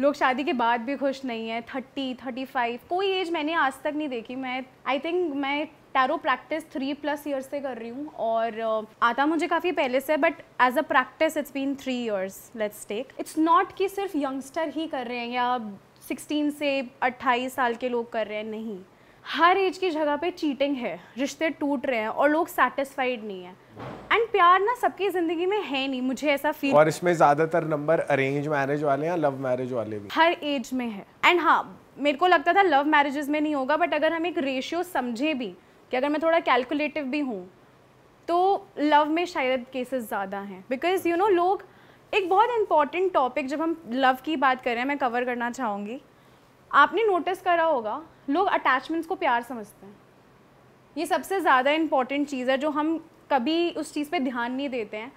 लोग शादी के बाद भी खुश नहीं है थर्टी थर्टी फाइव कोई एज मैंने आज तक नहीं देखी मैं आई थिंक मैं tarot practice three plus years से कर रही हूँ और आता मुझे काफ़ी पहले से but as a practice it's been three years let's take it's not कि सिर्फ यंगस्टर ही कर रहे हैं या सिक्सटीन से अट्ठाईस साल के लोग कर रहे हैं नहीं हर एज की जगह पे चीटिंग है रिश्ते टूट रहे हैं और लोग सेटिस्फाइड नहीं हैं प्यार ना सबकी जिंदगी में है नहीं मुझे ऐसा फील और इसमें ज्यादातर नंबर अरेंज मैरिज वाले या लव मैरिज वाले भी हर एज में है एंड हाँ मेरे को लगता था लव मैरिजेज में नहीं होगा बट अगर हम एक रेशियो समझे भी कि अगर मैं थोड़ा कैलकुलेटिव भी हूँ तो लव में शायद केसेस ज़्यादा हैं बिकॉज यू नो लोग एक बहुत इंपॉर्टेंट टॉपिक जब हम लव की बात कर रहे हैं मैं कवर करना चाहूँगी आपने नोटिस करा होगा लोग अटैचमेंट्स को प्यार समझते हैं ये सबसे ज़्यादा इम्पॉर्टेंट चीज़ है जो हम कभी उस चीज़ पे ध्यान नहीं देते हैं